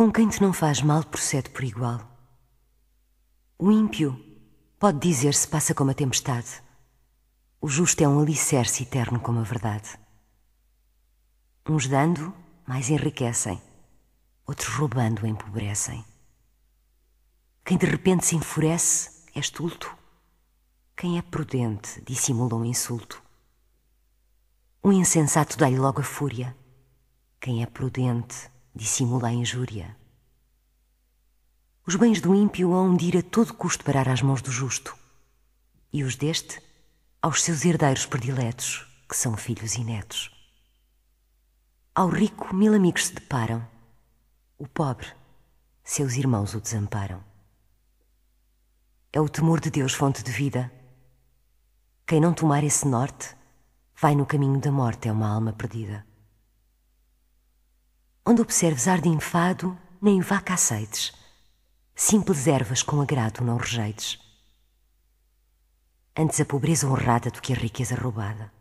Com quem te não faz mal procede por igual. O ímpio pode dizer-se passa como a tempestade. O justo é um alicerce eterno como a verdade. Uns dando, mais enriquecem. Outros roubando, empobrecem. Quem de repente se enfurece, é estulto. Quem é prudente, dissimula um insulto. O um insensato dá-lhe logo a fúria. Quem é prudente, dissimula a injúria. Os bens do ímpio hão de ir a todo custo parar às mãos do justo, e os deste aos seus herdeiros prediletos, que são filhos e netos. Ao rico, mil amigos se deparam, o pobre, seus irmãos o desamparam. É o temor de Deus fonte de vida. Quem não tomar esse norte, vai no caminho da morte, é uma alma perdida onde observes ar de enfado, nem vaca aceites. Simples ervas com agrado não rejeites. Antes a pobreza honrada do que a riqueza roubada.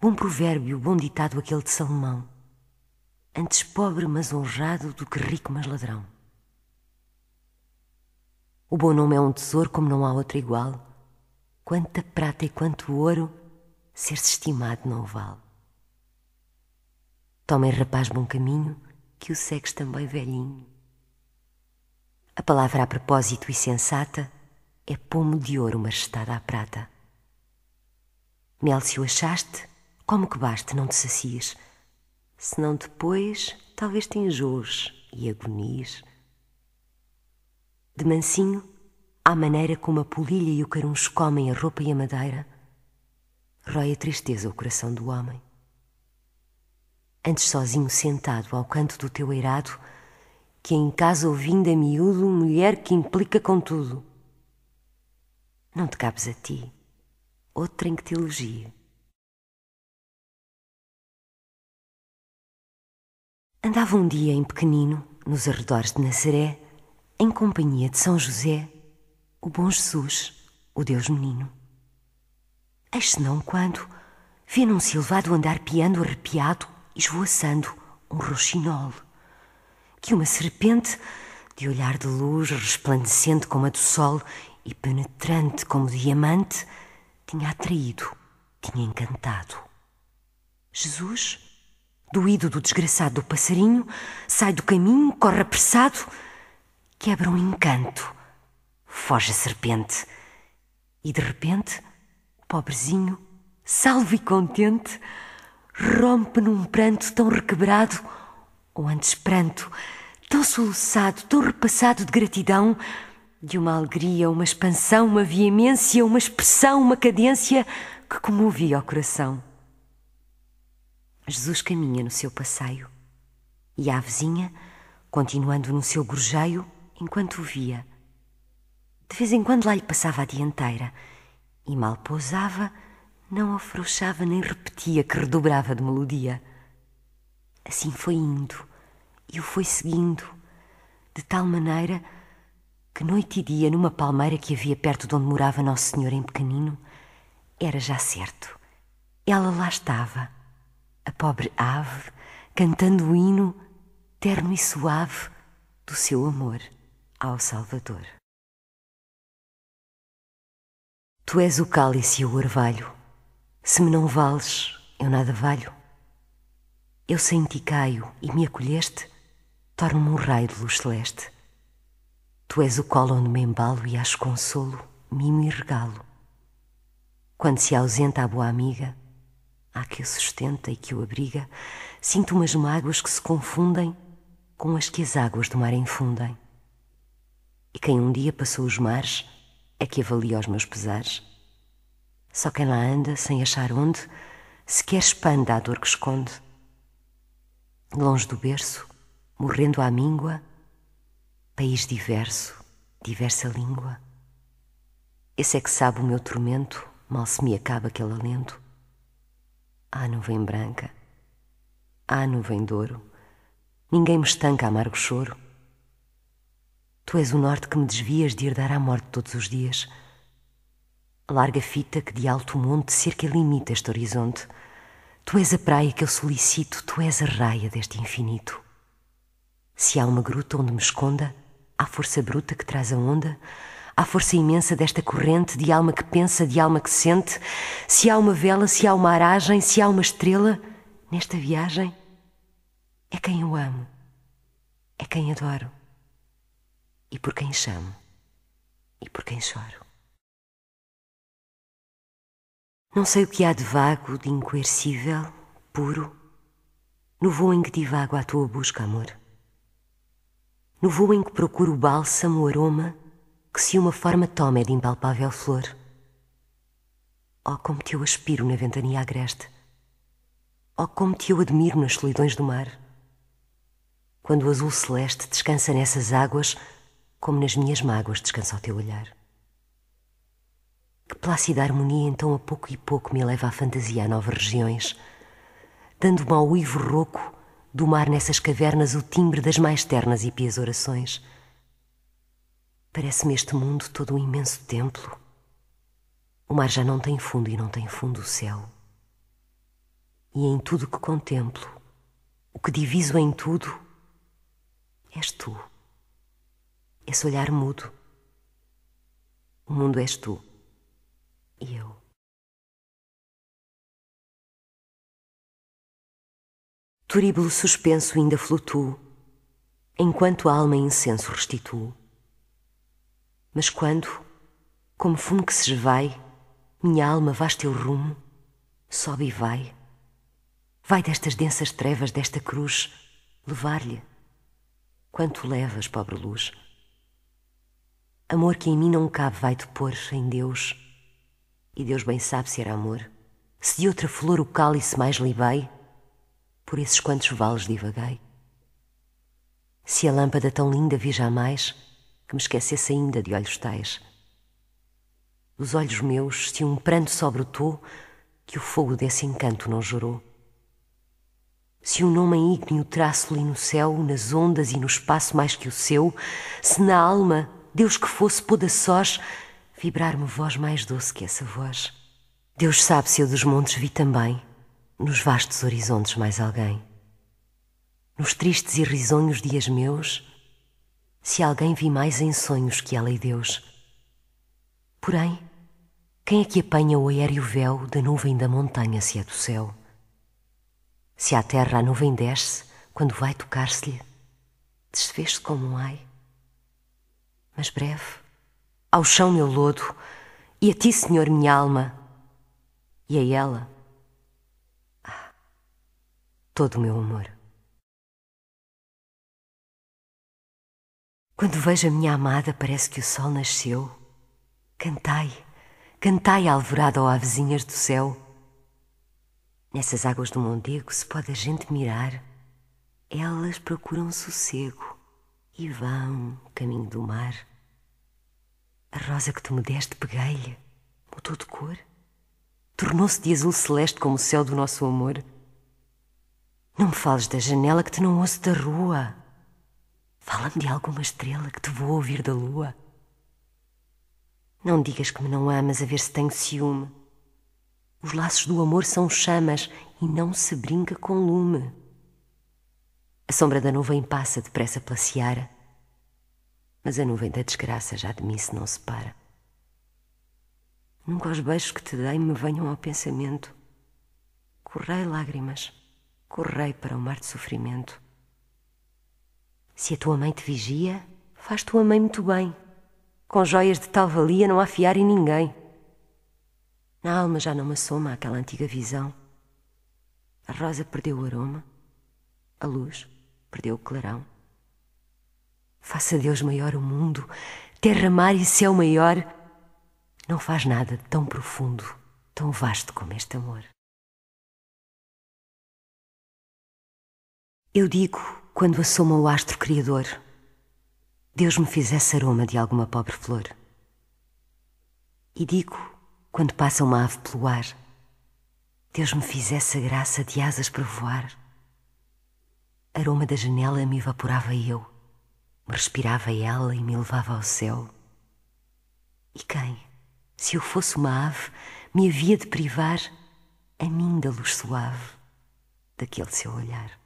Bom provérbio, bom ditado aquele de Salomão. Antes pobre mas honrado do que rico mas ladrão. O bom nome é um tesouro como não há outro igual. Quanta prata e quanto ouro, ser-se estimado não vale. Tomem, rapaz, bom caminho, que o segues também velhinho. A palavra a propósito e sensata é pomo de ouro majestada à prata. Mel se o achaste, como que baste, não te sacies, senão depois talvez te enjoes e agonies. De mansinho, à maneira como a polilha e o caruncho comem a roupa e a madeira, rói a tristeza o coração do homem antes sozinho sentado ao canto do teu eirado, que em casa ouvindo a miúdo, mulher que implica com tudo. Não te cabes a ti, outra em que te elogie. Andava um dia em pequenino, nos arredores de Nazaré, em companhia de São José, o bom Jesus, o Deus menino. Eis senão quando, vi num silvado andar piando arrepiado, esvoaçando um roxinol, que uma serpente, de olhar de luz resplandecente como a do sol e penetrante como diamante, tinha atraído, tinha encantado. Jesus, doído do desgraçado do passarinho, sai do caminho, corre apressado, quebra um encanto, foge a serpente. E de repente, o pobrezinho, salvo e contente, rompe num pranto tão requebrado, ou antes pranto, tão soluçado, tão repassado de gratidão, de uma alegria, uma expansão, uma veemência, uma expressão, uma cadência que comovia o coração. Jesus caminha no seu passeio e a vizinha, continuando no seu gorjeio, enquanto o via. De vez em quando lá lhe passava a dianteira e mal pousava não afrouxava nem repetia, que redobrava de melodia. Assim foi indo, e o foi seguindo, de tal maneira que noite e dia, numa palmeira que havia perto de onde morava Nosso Senhor em pequenino, era já certo. Ela lá estava, a pobre ave, cantando o hino terno e suave do seu amor ao Salvador. Tu és o cálice e o orvalho se me não vales, eu nada valho. Eu sem ti caio e me acolheste, torno-me um raio de luz celeste. Tu és o colo onde me embalo e acho consolo, mimo e regalo. Quando se ausenta a boa amiga, há que o sustenta e que o abriga, sinto umas mágoas que se confundem com as que as águas do mar infundem. E quem um dia passou os mares é que avalia os meus pesares só quem lá anda, sem achar onde, sequer expanda a dor que esconde. Longe do berço, morrendo à míngua, país diverso, diversa língua. Esse é que sabe o meu tormento, mal se me acaba aquele alento. Ah, nuvem branca, ah, nuvem douro, ninguém me estanca amargo choro. Tu és o norte que me desvias de ir dar à morte todos os dias larga fita que de alto monte cerca e limita este horizonte. Tu és a praia que eu solicito, tu és a raia deste infinito. Se há uma gruta onde me esconda, há força bruta que traz a onda, há força imensa desta corrente, de alma que pensa, de alma que sente. Se há uma vela, se há uma aragem, se há uma estrela, nesta viagem, é quem eu amo, é quem adoro, e por quem chamo, e por quem choro. Não sei o que há de vago, de incoercível, puro, no voo em que divago à tua busca, amor. No voo em que procuro o bálsamo, o aroma, que se uma forma toma é de impalpável flor. Oh, como te eu aspiro na ventania agreste. Oh, como te eu admiro nas solidões do mar. Quando o azul celeste descansa nessas águas, como nas minhas mágoas descansa o teu olhar. Que plácida harmonia então a pouco e pouco me eleva a fantasia a novas regiões, dando-me ao uivo rouco do mar nessas cavernas o timbre das mais ternas e pias orações. Parece-me este mundo todo um imenso templo. O mar já não tem fundo e não tem fundo o céu. E em tudo que contemplo, o que diviso em tudo, és tu. Esse olhar mudo. O mundo és tu eu. Turíbulo suspenso ainda flutuo, enquanto a alma incenso restituo. Mas quando, como fumo que se esvai, minha alma vaste teu rumo, sobe e vai. Vai destas densas trevas desta cruz levar-lhe. Quanto levas, pobre luz? Amor que em mim não cabe vai depor em Deus e Deus bem sabe se era amor. Se de outra flor o cálice mais libei, por esses quantos vales divaguei. Se a lâmpada tão linda vi jamais, que me esquecesse ainda de olhos tais. Dos olhos meus, se um pranto sobretou, que o fogo desse encanto não jurou. Se um nome ígneo traço lhe no céu, nas ondas e no espaço mais que o seu, se na alma Deus que fosse pôde a sós vibrar-me voz mais doce que essa voz. Deus sabe se eu dos montes vi também, nos vastos horizontes, mais alguém. Nos tristes e risonhos dias meus, se alguém vi mais em sonhos que ela e Deus. Porém, quem é que apanha o aéreo véu da nuvem da montanha se é do céu? Se à terra a nuvem desce, quando vai tocar-se-lhe, desfez-se como um ai. Mas breve, ao chão meu lodo, e a ti, Senhor, minha alma, e a ela ah, todo o meu amor. Quando vejo a minha amada, parece que o sol nasceu. Cantai, cantai, alvorada ou avezinhas do céu. Nessas águas do Mondego se pode a gente mirar. Elas procuram sossego e vão caminho do mar. A rosa que tu me deste, peguei-lhe, mudou de cor, tornou-se de azul celeste como o céu do nosso amor. Não me fales da janela que te não ouço da rua. Fala-me de alguma estrela que te vou ouvir da lua. Não digas que me não amas a ver se tenho ciúme. Os laços do amor são chamas e não se brinca com lume. A sombra da nuvem passa depressa pela seara. Mas a nuvem da desgraça já de mim se não separa. Nunca os beijos que te dei me venham ao pensamento. Correi lágrimas, correi para o mar de sofrimento. Se a tua mãe te vigia, faz tua mãe muito bem. Com joias de tal valia não há fiar em ninguém. Na alma já não me assoma aquela antiga visão. A rosa perdeu o aroma, a luz perdeu o clarão. Faça Deus maior o mundo, terra, mar e céu maior, não faz nada tão profundo, tão vasto como este amor. Eu digo, quando assoma o astro criador, Deus me fizesse aroma de alguma pobre flor. E digo, quando passa uma ave pelo ar, Deus me fizesse a graça de asas para voar. Aroma da janela me evaporava eu Respirava ela e me levava ao céu. E quem, se eu fosse uma ave, me havia de privar a mim da luz suave daquele seu olhar?